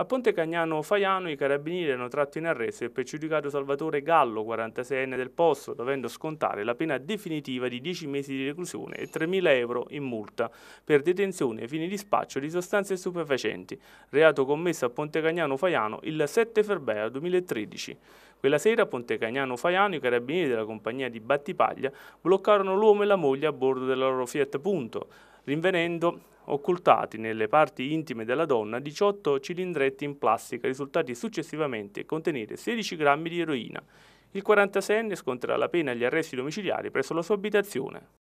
A Ponte Cagnano Faiano i carabinieri hanno tratto in arresto il pregiudicato Salvatore Gallo, 46enne del posto, dovendo scontare la pena definitiva di 10 mesi di reclusione e 3.000 euro in multa per detenzione ai fini di spaccio di sostanze stupefacenti, reato commesso a Ponte Cagnano Faiano il 7 febbraio 2013. Quella sera a Ponte Cagnano Faiano i carabinieri della compagnia di Battipaglia bloccarono l'uomo e la moglie a bordo della loro Fiat Punto, rinvenendo occultati nelle parti intime della donna 18 cilindretti in plastica risultati successivamente contenere 16 grammi di eroina. Il 46enne sconterà la pena agli arresti domiciliari presso la sua abitazione.